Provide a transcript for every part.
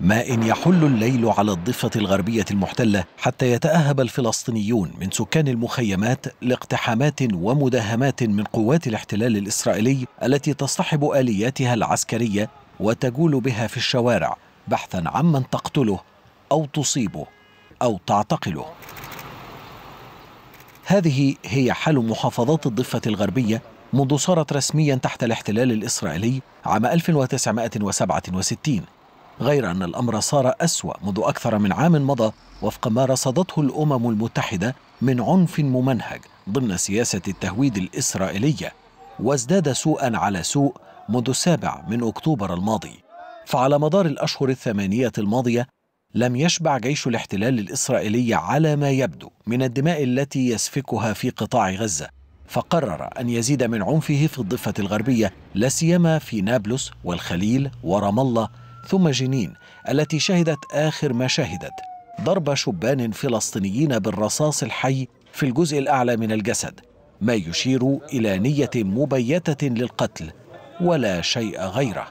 ما إن يحل الليل على الضفة الغربية المحتلة حتى يتأهب الفلسطينيون من سكان المخيمات لاقتحامات ومداهمات من قوات الاحتلال الإسرائيلي التي تصطحب آلياتها العسكرية وتجول بها في الشوارع بحثا عمن تقتله أو تصيبه أو تعتقله هذه هي حال محافظات الضفة الغربية منذ صارت رسميا تحت الاحتلال الإسرائيلي عام 1967 غير أن الأمر صار أسوأ منذ أكثر من عام مضى وفق ما رصدته الأمم المتحدة من عنف ممنهج ضمن سياسة التهويد الإسرائيلية وازداد سوءا على سوء منذ السابع من أكتوبر الماضي فعلى مدار الأشهر الثمانية الماضية لم يشبع جيش الاحتلال الإسرائيلي على ما يبدو من الدماء التي يسفكها في قطاع غزة فقرر أن يزيد من عنفه في الضفة الغربية لا سيما في نابلس والخليل ورام الله ثم جنين التي شهدت آخر ما شهدت ضرب شبان فلسطينيين بالرصاص الحي في الجزء الأعلى من الجسد ما يشير إلى نية مبيتة للقتل ولا شيء غيره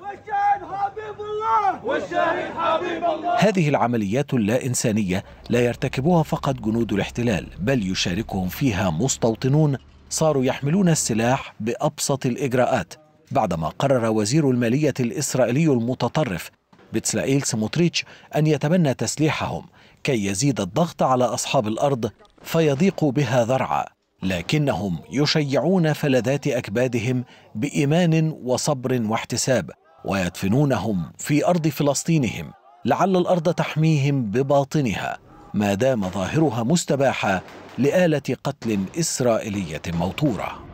هذه العمليات اللا إنسانية لا يرتكبها فقط جنود الاحتلال بل يشاركهم فيها مستوطنون صاروا يحملون السلاح بأبسط الإجراءات بعدما قرر وزير المالية الإسرائيلي المتطرف بتسلائيل سموتريتش أن يتبنى تسليحهم كي يزيد الضغط على أصحاب الأرض فيضيقوا بها ذرعا لكنهم يشيعون فلذات أكبادهم بإيمان وصبر واحتساب ويدفنونهم في أرض فلسطينهم لعل الأرض تحميهم بباطنها ما دام ظاهرها مستباحة لآلة قتل إسرائيلية موتورة